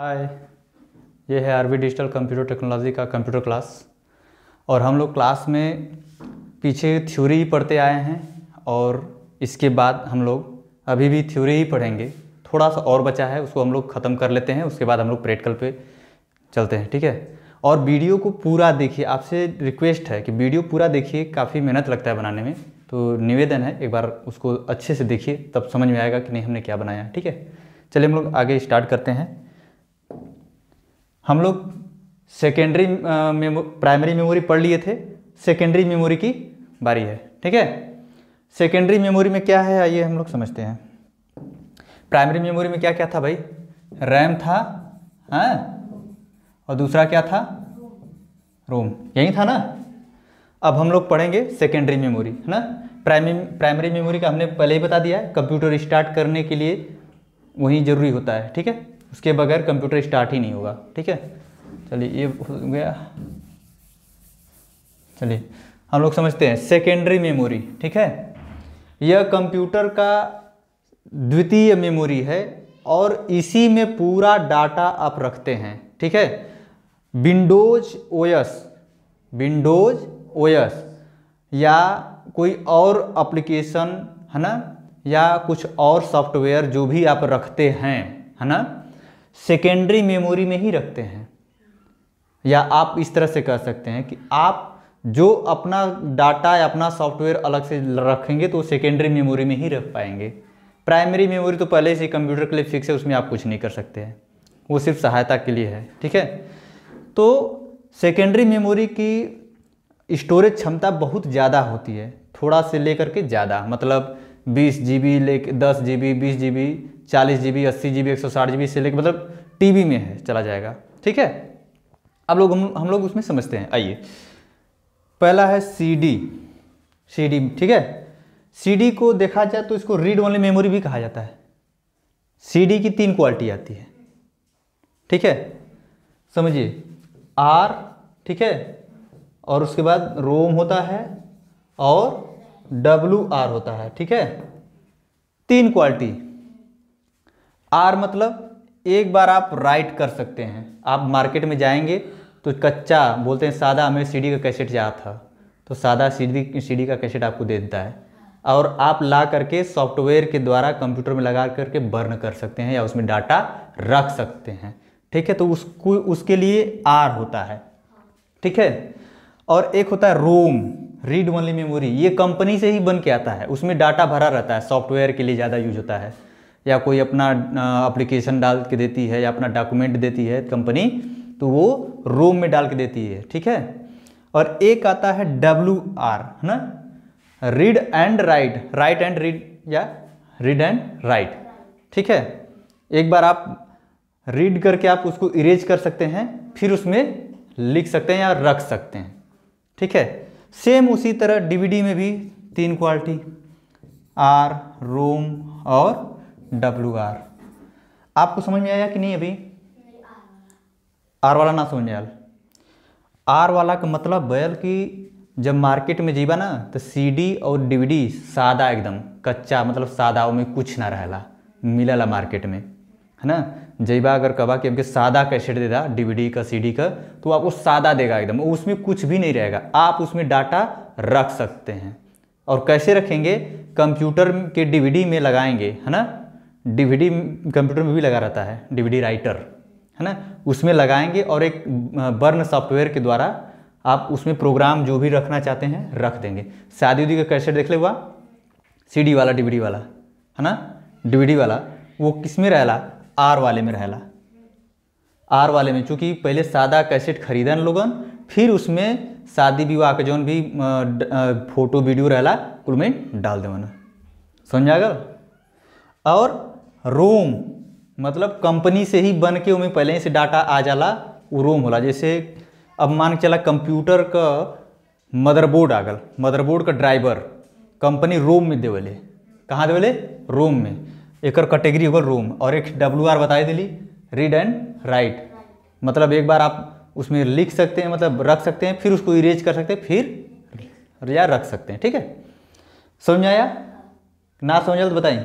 हाय ये है RB digital computer technology का कंप्यूटर क्लास और हम लोग क्लास में पीछे थ्योरी ही पढ़ते आए हैं और इसके बाद हम लोग अभी भी थ्योरी ही पढ़ेंगे थोड़ा सा और बचा है उसको हम लोग ख़त्म कर लेते हैं उसके बाद हम लोग प्रैक्टिकल पे चलते हैं ठीक है और वीडियो को पूरा देखिए आपसे रिक्वेस्ट है कि वीडियो पूरा देखिए काफ़ी मेहनत लगता है बनाने में तो निवेदन है एक बार उसको अच्छे से देखिए तब समझ में आएगा कि नहीं हमने क्या बनाया ठीक है चलिए हम लोग आगे स्टार्ट करते हैं हम लोग सेकेंडरी मेमो प्राइमरी मेमोरी पढ़ लिए थे सेकेंडरी मेमोरी की बारी है ठीक है सेकेंडरी मेमोरी में क्या है आइए हम लोग समझते हैं प्राइमरी मेमोरी में क्या क्या था भाई रैम था हाँ और दूसरा क्या था रोम यही था ना अब हम लोग पढ़ेंगे सेकेंडरी मेमोरी है ना प्राइमरी प्राइमरी मेमोरी का हमने पहले ही बता दिया है कंप्यूटर स्टार्ट करने के लिए वही ज़रूरी होता है ठीक है उसके बगैर कंप्यूटर स्टार्ट ही नहीं होगा ठीक है चलिए ये हो गया चलिए हम लोग समझते हैं सेकेंडरी मेमोरी ठीक है यह कंप्यूटर का द्वितीय मेमोरी है और इसी में पूरा डाटा आप रखते हैं ठीक है विंडोज ओएस विंडोज ओएस या कोई और एप्लीकेशन है ना या कुछ और सॉफ्टवेयर जो भी आप रखते हैं है ना सेकेंडरी मेमोरी में ही रखते हैं या आप इस तरह से कह सकते हैं कि आप जो अपना डाटा या अपना सॉफ्टवेयर अलग से रखेंगे तो सेकेंडरी मेमोरी में ही रख पाएंगे प्राइमरी मेमोरी तो पहले से कंप्यूटर के लिए फिक्स है उसमें आप कुछ नहीं कर सकते हैं वो सिर्फ सहायता के लिए है ठीक है तो सेकेंडरी मेमोरी की स्टोरेज क्षमता बहुत ज़्यादा होती है थोड़ा से लेकर के ज़्यादा मतलब बीस जी बी ले दस जी बी बीस जी बी चालीस जी बी अस्सी जी बी एक सौ साठ जी बी से लेकर मतलब वी में है चला जाएगा ठीक है अब लोग हम हम लोग उसमें समझते हैं आइए पहला है सी डी सी डी ठीक है सी डी को देखा जाए तो इसको रीड ओनली मेमोरी भी कहा जाता है सी डी की तीन क्वालिटी आती है ठीक है समझिए आर ठीक है और उसके बाद रोम होता है और डब्लू आर होता है ठीक है तीन क्वालिटी आर मतलब एक बार आप राइट कर सकते हैं आप मार्केट में जाएंगे तो कच्चा बोलते हैं सादा हमें सीडी का कैसेट यहाँ था तो सादा सीडी सीडी का कैसेट आपको दे देता है और आप ला करके सॉफ्टवेयर के द्वारा कंप्यूटर में लगा करके बर्न कर सकते हैं या उसमें डाटा रख सकते हैं ठीक है तो उसको उसके लिए आर होता है ठीक है और एक होता है रोम रीड ओनली मेमोरी ये कंपनी से ही बन के आता है उसमें डाटा भरा रहता है सॉफ्टवेयर के लिए ज़्यादा यूज होता है या कोई अपना अप्लीकेशन डाल के देती है या अपना डॉक्यूमेंट देती है कंपनी तो वो रोम में डाल के देती है ठीक है और एक आता है डब्ल्यू आर है ना read and write write and read या रीड एंड राइट ठीक है एक बार आप रीड करके आप उसको इरेज कर सकते हैं फिर उसमें लिख सकते हैं या रख सकते हैं ठीक है सेम उसी तरह डीवीडी में भी तीन क्वालिटी आर रोम और डब्ल्यू आर आपको समझ में आया कि नहीं अभी आर वाला ना समझ में आया आर वाला का मतलब बैल कि जब मार्केट में जीवा ना तो सीडी और डीवीडी सादा एकदम कच्चा मतलब सादा में कुछ ना रहला मिलला मार्केट में है ना जैबा अगर कहा कि हमके सादा कैसेट दे दा डीवीडी का सीडी का तो आपको सादा देगा एकदम उसमें कुछ भी नहीं रहेगा आप उसमें डाटा रख सकते हैं और कैसे रखेंगे कंप्यूटर के डीवीडी में लगाएंगे है ना डीवीडी कंप्यूटर में भी लगा रहता है डीवीडी राइटर है ना उसमें लगाएंगे और एक बर्न सॉफ्टवेयर के द्वारा आप उसमें प्रोग्राम जो भी रखना चाहते हैं रख देंगे शादी उदी का कैसेट देख ले हुआ सी वाला डी वाला है ना डी वाला वो किस में रहला आर वाले में रहला आर वाले में चूँकि पहले सादा कैसेट खरीदन लोगन फिर उसमें शादी विवाह का जौन भी फोटो वीडियो रहला कुल में डाल देवन समझ आ और रोम मतलब कंपनी से ही बन के उम्मीद पहले ही से डाटा आ जाला वो रोम होला जैसे अब मान के चला कंप्यूटर का मदरबोर्ड आ गल मदरबोर्ड का ड्राइवर कंपनी रोम में देवले कहाँ देवले रोम में एक कैटेगरी होगा रोम और एक डब्ल्यू आर बताए दिली रीड एंड राइट मतलब एक बार आप उसमें लिख सकते हैं मतलब रख सकते हैं फिर उसको इरेज कर सकते हैं फिर या रख सकते हैं ठीक है समझ आया ना समझ तो बताइए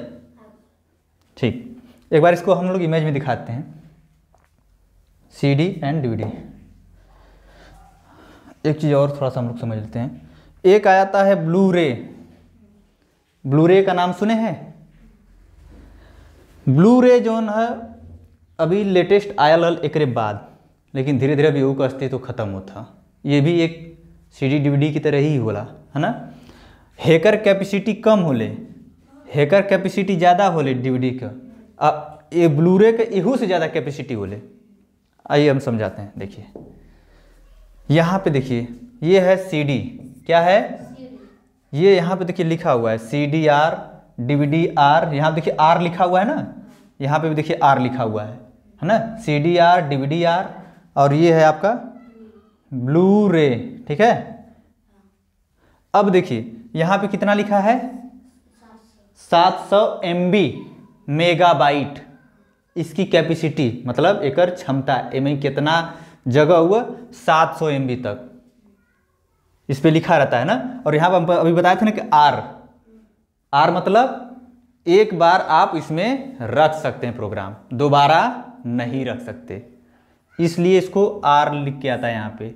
ठीक एक बार इसको हम लोग इमेज में दिखाते हैं सी डी एंड डी एक चीज़ और थोड़ा सा हम लोग समझ लेते हैं एक आयाता है ब्लू रे ब्लू रे का नाम सुने हैं ब्लू रे जो है अभी लेटेस्ट आया लल एक बाद लेकिन धीरे धीरे अभी योग अस्तित्व तो खत्म होता ये भी एक सी डी की तरह ही होला है ना हैकर कैपेसिटी कम होले हेकर कैपेसिटी ज़्यादा होले डीवीडी का अब ये ब्लूरे के इहू से ज़्यादा कैपेसिटी होले आइए हम समझाते हैं देखिए यहाँ पे देखिए ये है सीडी क्या है ये यहाँ पे देखिए लिखा हुआ है C D R D V D R यहाँ पर देखिए आर लिखा हुआ है ना यहाँ पे भी देखिए आर लिखा हुआ है है ना C D R D V D R और ये है आपका ब्लू रे ठीक है अब देखिए यहाँ पे कितना लिखा है सात सौ एम बी मेगाबाइट इसकी कैपेसिटी मतलब एक क्षमता एम कितना जगह हुआ सात सौ एम तक इस पर लिखा रहता है ना और यहाँ पर अभी बताए थे ना कि आर आर मतलब एक बार आप इसमें रख सकते हैं प्रोग्राम दोबारा नहीं रख सकते इसलिए इसको आर लिख के आता है यहाँ पे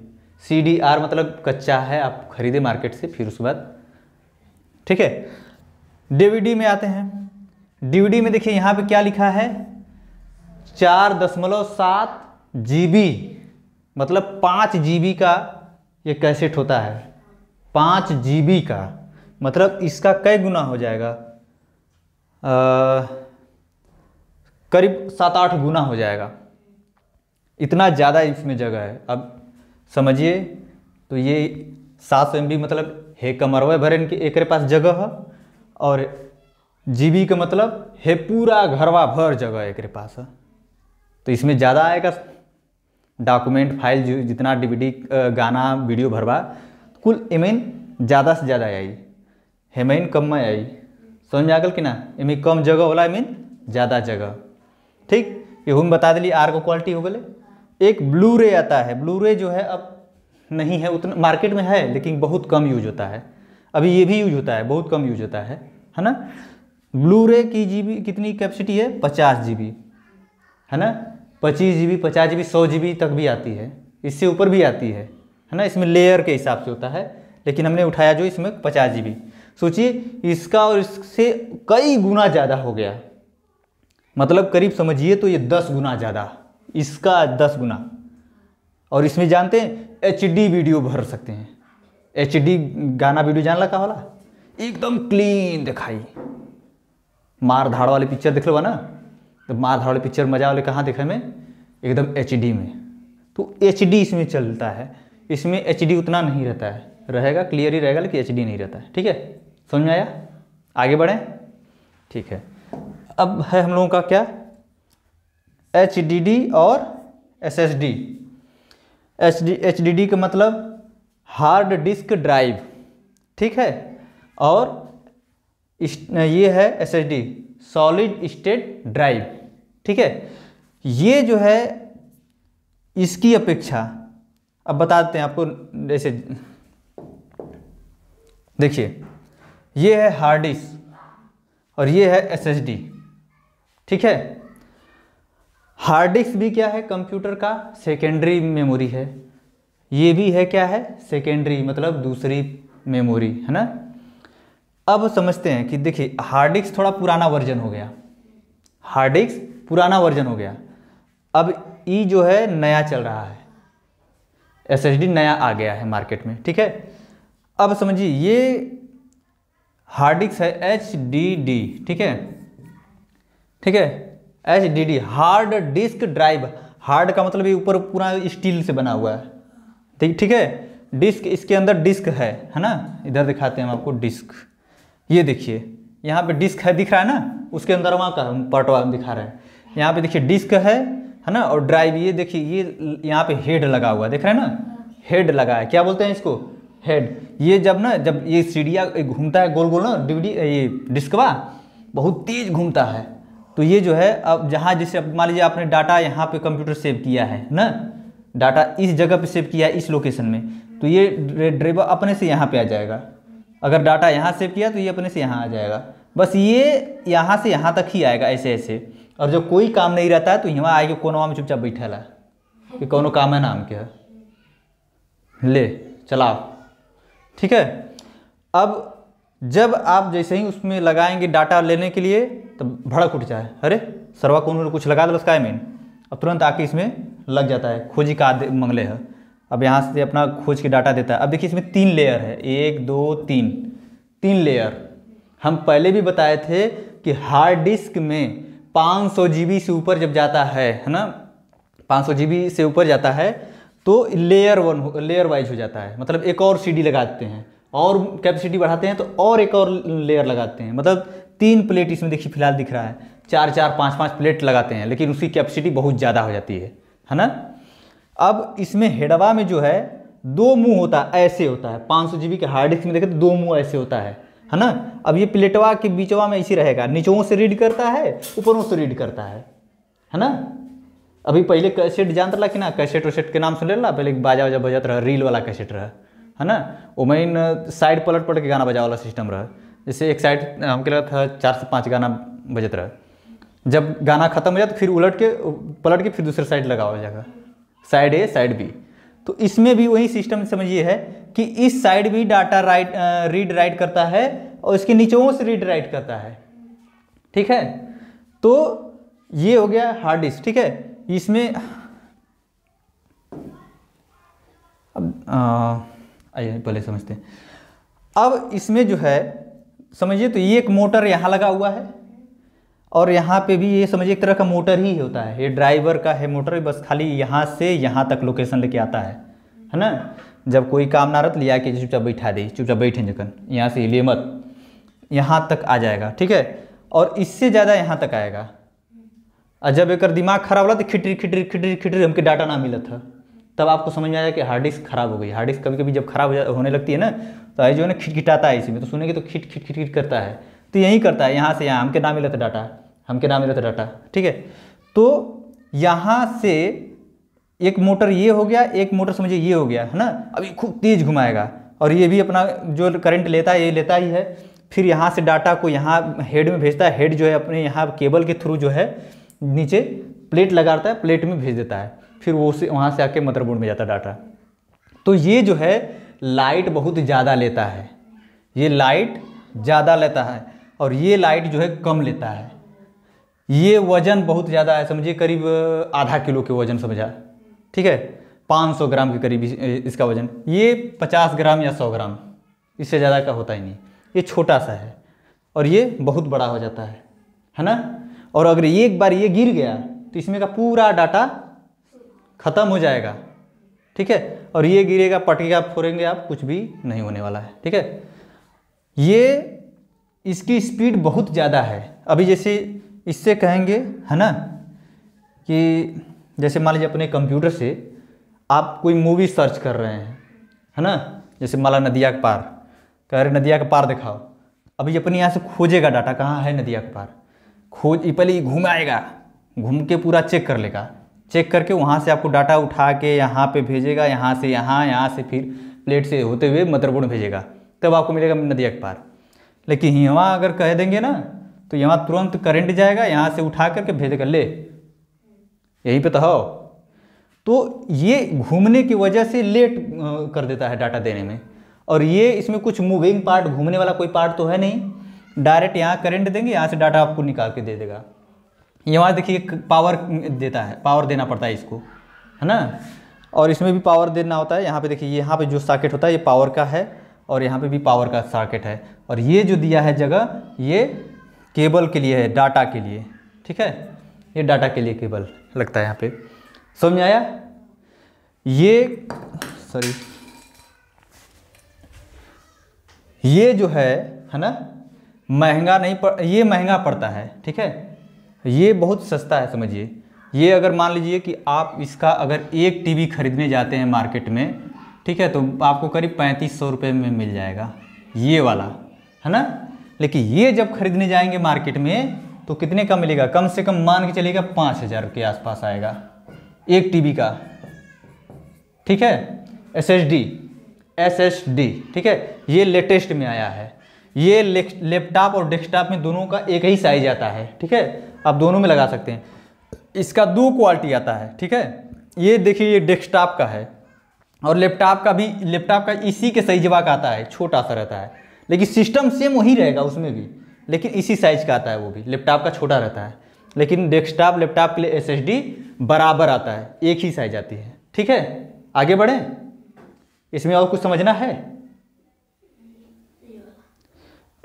सी डी आर मतलब कच्चा है आप खरीदे मार्केट से फिर उसके बाद ठीक है डीवीडी में आते हैं डीवीडी में देखिए यहाँ पे क्या लिखा है चार दशमलव सात जी मतलब पाँच जी का ये कैसेट होता है पाँच जी का मतलब इसका कई गुना हो जाएगा आ, करीब सात आठ गुना हो जाएगा इतना ज़्यादा इसमें जगह है अब समझिए तो ये सात सौ एम मतलब हे कमरवे भरे इनके एकरे पास जगह है और जीबी का मतलब हे पूरा घरवा भर जगह एक पास तो इसमें ज़्यादा आएगा डॉक्यूमेंट फाइल जितना डीवीडी गाना वीडियो भरवा कुल एमेन ज़्यादा से ज़्यादा आई हेमेन कम में आई समझ में आ गल कि ना एम कम जगह वाला एमेन ज़्यादा जगह ठीक ये हम बता दिली आर को क्वालिटी हो गए एक ब्लू रे आता है ब्लू रे जो है अब नहीं है उतना मार्केट में है लेकिन बहुत कम यूज होता है अभी ये भी यूज होता है बहुत कम यूज होता है है ना ब्लू रे की जीबी कितनी कैपेसिटी है पचास जीबी है ना पच्चीस जीबी पचास जीबी सौ जीबी तक भी आती है इससे ऊपर भी आती है है ना इसमें लेयर के हिसाब से होता है लेकिन हमने उठाया जो इसमें पचास जीबी सोचिए इसका और इससे कई गुना ज़्यादा हो गया मतलब करीब समझिए तो ये दस गुना ज़्यादा इसका दस गुना और इसमें जानते हैं एच वीडियो भर सकते हैं एच डी गाना वीडियो जान लगा वाला एकदम क्लीन दिखाई मार धाड़ वाली पिक्चर देख लो ना तो मार धाड़ वाली पिक्चर मजा वाले कहाँ देखे में एकदम एच डी में तो एच डी इसमें चलता है इसमें एच डी उतना नहीं रहता है रहेगा क्लियर ही रहेगा लेकिन एच डी नहीं रहता है ठीक है समझ में आया आगे बढ़ें ठीक है अब है हम लोगों का क्या एच डी डी और S S D H D H D D का मतलब हार्ड डिस्क ड्राइव ठीक है और ये है S S D solid state drive ठीक है ये जो है इसकी अपेक्षा अब बताते हैं आपको जैसे देखिए ये है हार्ड डिस्क और ये है एस एस डी ठीक है हार्ड डिस्क भी क्या है कंप्यूटर का सेकेंडरी मेमोरी है ये भी है क्या है सेकेंडरी मतलब दूसरी मेमोरी है ना अब समझते हैं कि देखिए हार्ड डिस्क थोड़ा पुराना वर्जन हो गया हार्ड डिस्क पुराना वर्जन हो गया अब ई e जो है नया चल रहा है एस नया आ गया है मार्केट में ठीक है अब समझिए ये हार्ड डिस्क है एच डी डी ठीक है ठीक है H D D hard disk drive hard का मतलब ये ऊपर पूरा स्टील से बना हुआ है ठीक ठीक है डिस्क इसके अंदर डिस्क है है ना इधर दिखाते हैं हम आपको डिस्क ये देखिए यहाँ पे डिस्क है दिख रहा है ना उसके अंदर वहाँ का हम पटवा दिखा रहे हैं यहाँ पे देखिए डिस्क है है ना और ड्राइव ये देखिए ये यहाँ पे हेड लगा हुआ है देख रहे हैं ना हेड लगा है क्या बोलते हैं इसको हेड ये जब ना जब ये सीढ़िया घूमता है गोल गोल ना डिवडी ये डिस्कवा बहुत तेज घूमता है तो ये जो है अब जहाँ जैसे मान लीजिए आपने डाटा यहाँ पे कंप्यूटर सेव किया है ना डाटा इस जगह पे सेव किया इस लोकेशन में तो ये ड्राइवर अपने से यहाँ पे आ जाएगा अगर डाटा यहाँ सेव किया तो ये अपने से यहाँ आ जाएगा बस ये यहाँ से यहाँ तक ही आएगा ऐसे ऐसे और जब कोई काम नहीं रहता है तो यहाँ आएगा कोनो में चुपचाप बैठा ला कि कौनों काम है नाम क्या है ले चलाओ ठीक है अब जब आप जैसे ही उसमें लगाएंगे डाटा लेने के लिए तो भड़क उठ जाए अरे सर्वा कौन कुछ लगा दो उसका मेन अब तुरंत आके इसमें लग जाता है खोजी का मंगले है अब यहाँ से अपना खोज के डाटा देता है अब देखिए इसमें तीन लेयर है एक दो तीन तीन लेयर हम पहले भी बताए थे कि हार्ड डिस्क में 500 सौ से ऊपर जब जाता है है ना 500 सौ से ऊपर जाता है तो लेयर वन लेयर वाइज हो जाता है मतलब एक और सीडी लगाते हैं और कैपेसिटी बढ़ाते हैं तो और एक और लेयर लगाते हैं मतलब तीन प्लेट इसमें देखिए फिलहाल दिख रहा है चार चार पाँच पाँच प्लेट लगाते हैं लेकिन उसकी कैपेसिटी बहुत ज़्यादा हो जाती है है ना अब इसमें हेडवा में जो है दो मुंह होता है ऐसे होता है पाँच सौ जीबी के हार्ड डिस्क में देखे तो दो मुंह ऐसे होता है है ना अब ये प्लेटवा के बीचवा में ऐसे रहेगा नीचों से रीड करता है ऊपरों से रीड करता है है ना अभी पहले कैसेट जानता रहा कि ना कैसेट वैसेट के नाम सुन ला पहले बाजा वाजा बजत रहा रील वाला कैसेट रहा है ना वो मेन साइड पलट पलट के गाना बजा वाला सिस्टम रहा जैसे एक साइड कह रहा था चार से पाँच गाना बजत रहा जब गाना खत्म हो जाए तो फिर उलट के पलट के फिर दूसरे साइड लगा हो जाएगा साइड ए साइड बी तो इसमें भी वही सिस्टम समझिए है कि इस साइड भी डाटा राइट रीड राइट करता है और इसके नीचों से रीड राइट करता है ठीक है तो ये हो गया हार्ड डिस्क ठीक है इसमें अब आइए पहले समझते हैं अब इसमें जो है समझिए तो ये एक मोटर यहाँ लगा हुआ है और यहाँ पे भी ये समझिए एक तरह का मोटर ही होता है ये ड्राइवर का है मोटर बस खाली यहाँ से यहाँ तक लोकेशन लेके आता है है ना जब कोई काम ना रहा तो लिया के चुपचाप बैठा दे चुपचाप बैठे जखन यहाँ से लिए मत यहाँ तक आ जाएगा ठीक है और इससे ज़्यादा यहाँ तक आएगा और जब एक दिमाग खराब होला तो खिटरी खिटरी खिटरी खिटरी हमके डाटा ना मिला था तब आपको समझ में आया कि हार्ड डिस्क खराब हो गई हार्ड डिस्क कभी कभी जब खराब हो होने लगती है ना तो आई जो है ना खिटखिटाता है इसी में तो सुनेंगे तो खिट खिट खिट खिट करता है तो यही करता है यहाँ से यहाँ हम के नाम ही लेते तो डाटा हम के नाम ही लेते तो डाटा ठीक है तो यहाँ से एक मोटर ये हो गया एक मोटर समझिए ये हो गया है ना अभी खूब तेज़ घुमाएगा और ये भी अपना जो करंट लेता है ये लेता ही है फिर यहाँ से डाटा को यहाँ हेड में भेजता है हेड जो है अपने यहाँ केबल के थ्रू जो है नीचे प्लेट लगाता है प्लेट में भेज देता है फिर वो उसे वहाँ से आके मदरबोर्ड में जाता है डाटा तो ये जो है लाइट बहुत ज़्यादा लेता है ये लाइट ज़्यादा लेता है और ये लाइट जो है कम लेता है ये वज़न बहुत ज़्यादा है समझिए करीब आधा किलो के वज़न समझा ठीक है 500 ग्राम के करीब इसका वज़न ये 50 ग्राम या 100 ग्राम इससे ज़्यादा का होता ही नहीं ये छोटा सा है और ये बहुत बड़ा हो जाता है है ना और अगर ये एक बार ये गिर गया तो इसमें का पूरा डाटा ख़त्म हो जाएगा ठीक है और ये गिरेगा पटेगा फोड़ेंगे आप कुछ भी नहीं होने वाला है ठीक है ये इसकी स्पीड बहुत ज़्यादा है अभी जैसे इससे कहेंगे है ना कि जैसे मान लीजिए अपने कंप्यूटर से आप कोई मूवी सर्च कर रहे हैं है ना जैसे माला नदिया के पार कह रहे नदिया के पार दिखाओ अभी अपने यहाँ से खोजेगा डाटा कहाँ है नदिया के पार खोज पहले आएगा घूम के पूरा चेक कर लेगा चेक करके वहाँ से आपको डाटा उठा के यहाँ पे भेजेगा यहाँ से यहाँ यहाँ से फिर प्लेट से होते हुए मदरबोर्ड भेजेगा तब आपको मिलेगा नदिया के पार लेकिन यहाँ अगर कह देंगे ना तो यहाँ तुरंत करंट जाएगा यहाँ से उठा करके भेज कर ले यहीं पे तो हो तो ये घूमने की वजह से लेट कर देता है डाटा देने में और ये इसमें कुछ मूविंग पार्ट घूमने वाला कोई पार्ट तो है नहीं डायरेक्ट यहाँ करंट देंगे यहाँ से डाटा आपको निकाल के दे देगा यहाँ देखिए पावर देता है पावर देना पड़ता है इसको है ना और इसमें भी पावर देना होता है यहाँ पे देखिए यहाँ पे जो सॉकेट होता है ये पावर का है और यहाँ पे भी पावर का सर्किट है और ये जो दिया है जगह ये केबल के लिए है डाटा के लिए ठीक है ये डाटा के लिए केबल लगता है यहाँ पे समझ में आया ये सॉरी ये जो है है ना महंगा नहीं पड़ ये महंगा पड़ता है ठीक है ये बहुत सस्ता है समझिए ये अगर मान लीजिए कि आप इसका अगर एक टीवी खरीदने जाते हैं मार्केट में ठीक है तो आपको करीब पैंतीस सौ रुपये में मिल जाएगा ये वाला है ना लेकिन ये जब खरीदने जाएंगे मार्केट में तो कितने का मिलेगा कम से कम मान के चलेगा पाँच हज़ार के आसपास आएगा एक टीबी का ठीक है S S D S S D ठीक है ये लेटेस्ट में आया है ये लैपटॉप और डेस्कटॉप में दोनों का एक ही साइज आता है ठीक है आप दोनों में लगा सकते हैं इसका दो क्वालिटी आता है ठीक है ये देखिए ये डेस्कटॉप का है और लैपटॉप का भी लैपटॉप का इसी के साइज का आता है छोटा सा रहता है लेकिन सिस्टम सेम वही रहेगा उसमें भी लेकिन इसी साइज का आता है वो भी लैपटॉप का छोटा रहता है लेकिन डेस्कटॉप लैपटॉप के लिए एस बराबर आता है एक ही साइज आती है ठीक है आगे बढ़ें इसमें और कुछ समझना है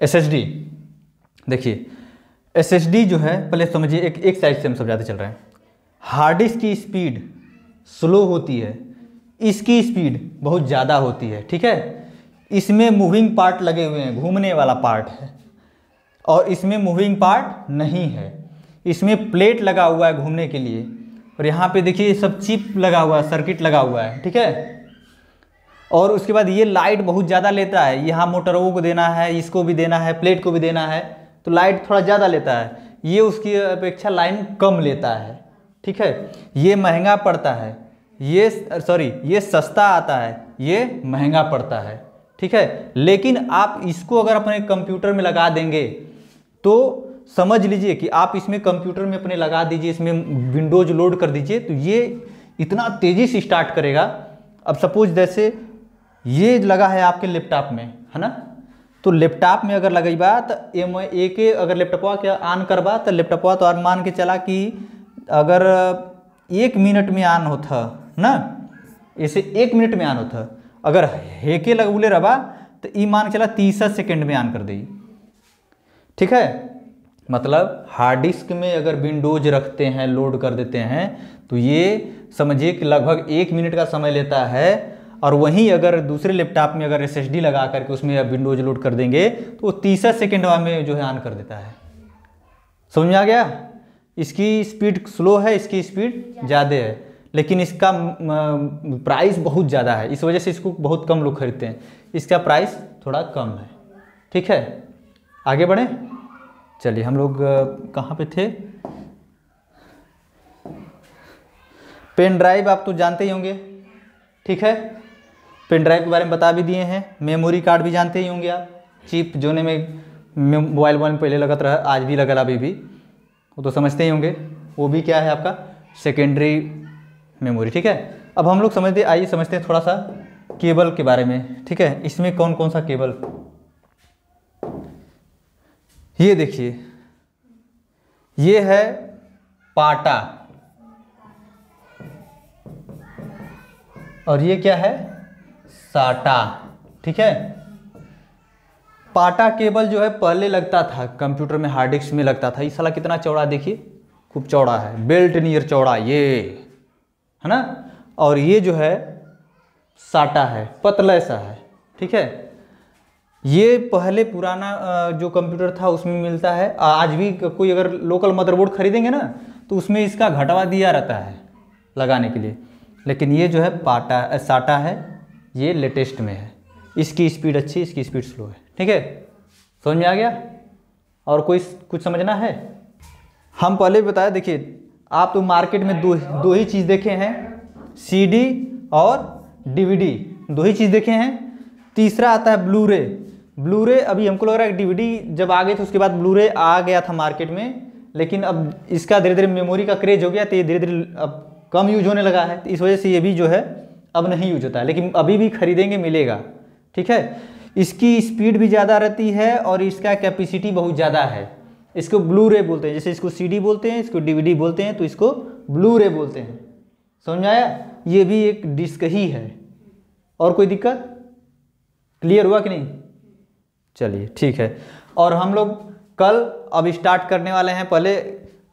एस देखिए एस जो है पहले समझिए एक एक साइज से हम सब ज़्यादा चल रहे हैं हार्ड डिस्क की स्पीड स्लो होती है इसकी स्पीड बहुत ज़्यादा होती है ठीक है इसमें मूविंग पार्ट लगे हुए हैं घूमने वाला पार्ट है और इसमें मूविंग पार्ट नहीं है इसमें प्लेट लगा हुआ है घूमने के लिए और यहाँ पे देखिए सब चिप लगा हुआ है सर्किट लगा हुआ है ठीक है और उसके बाद ये लाइट बहुत ज़्यादा लेता है यहाँ मोटरों को देना है इसको भी देना है प्लेट को भी देना है तो लाइट थोड़ा ज़्यादा लेता है ये उसकी अपेक्षा लाइन कम लेता है ठीक है ये महंगा पड़ता है ये सॉरी ये सस्ता आता है ये महंगा पड़ता है ठीक है लेकिन आप इसको अगर अपने कंप्यूटर में लगा देंगे तो समझ लीजिए कि आप इसमें कंप्यूटर में अपने लगा दीजिए इसमें विंडोज लोड कर दीजिए तो ये इतना तेज़ी से स्टार्ट करेगा अब सपोज जैसे ये लगा है आपके लैपटॉप में है ना तो लैपटॉप में अगर लगेबा तो एम ए के अगर लैपटॉपवा के ऑन करवा तो लैपटॉपवा तो और मान के चला कि अगर एक मिनट में ऑन होता ना इसे एक मिनट में आन होता अगर हेके लगबूले रबा तो ई मान चला तीस सेकेंड में आन कर दी ठीक है मतलब हार्ड डिस्क में अगर विंडोज रखते हैं लोड कर देते हैं तो ये समझिए कि लगभग एक मिनट का समय लेता है और वहीं अगर दूसरे लैपटॉप में अगर एस लगा करके उसमें विंडोज लोड कर देंगे तो वो तीसरा सेकेंड में जो है ऑन कर देता है समझ में आ गया इसकी स्पीड स्लो है इसकी स्पीड ज़्यादा है लेकिन इसका प्राइस बहुत ज़्यादा है इस वजह से इसको बहुत कम लोग खरीदते हैं इसका प्राइस थोड़ा कम है ठीक है आगे बढ़ें चलिए हम लोग कहाँ पे थे पेन ड्राइव आप तो जानते ही होंगे ठीक है पेन ड्राइव के बारे में बता भी दिए हैं मेमोरी कार्ड भी जानते ही होंगे आप चिप जोने में मोबाइल वोबाइल पहले लगत रहा आज भी लगा अभी भी वो तो समझते ही होंगे वो भी क्या है आपका सेकेंडरी मेमोरी ठीक है अब हम लोग समझते आइए समझते हैं थोड़ा सा केबल के बारे में ठीक है इसमें कौन कौन सा केबल ये देखिए ये है पाटा और ये क्या है साटा ठीक है पाटा केबल जो है पहले लगता था कंप्यूटर में हार्ड डिस्क में लगता था ये साला कितना चौड़ा देखिए खूब चौड़ा है बेल्ट नियर चौड़ा ये है ना और ये जो है साटा है पतला सा है ठीक है ये पहले पुराना जो कंप्यूटर था उसमें मिलता है आज भी कोई अगर लोकल मदरबोर्ड खरीदेंगे ना तो उसमें इसका घटवा दिया रहता है लगाने के लिए लेकिन ये जो है पाटा साटा है ये लेटेस्ट में है इसकी स्पीड अच्छी इसकी स्पीड स्लो है ठीक है समझ में आ गया और कोई कुछ समझना है हम पहले बताया देखिए आप तो मार्केट में दो दो ही चीज़ देखे हैं सीडी और डीवीडी दो ही चीज़ देखे हैं तीसरा आता है ब्लू रे ब्लू रे अभी हमको लग रहा है डीवीडी जब आ गए थे उसके बाद ब्लू रे आ गया था मार्केट में लेकिन अब इसका धीरे धीरे मेमोरी का क्रेज हो गया तो ये धीरे धीरे अब कम यूज होने लगा है तो इस वजह से ये भी जो है अब नहीं यूज होता है लेकिन अभी भी खरीदेंगे मिलेगा ठीक है इसकी स्पीड भी ज़्यादा रहती है और इसका कैपेसिटी बहुत ज़्यादा है इसको ब्लू रे बोलते हैं जैसे इसको सी बोलते हैं इसको डी बोलते हैं तो इसको ब्लू रे बोलते हैं समझ आया ये भी एक डिस्क ही है और कोई दिक्कत क्लियर हुआ कि नहीं चलिए ठीक है और हम लोग कल अब स्टार्ट करने वाले हैं पहले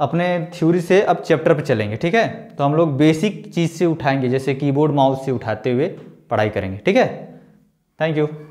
अपने थ्योरी से अब चैप्टर पर चलेंगे ठीक है तो हम लोग बेसिक चीज़ से उठाएंगे जैसे कीबोर्ड माउस से उठाते हुए पढ़ाई करेंगे ठीक है थैंक यू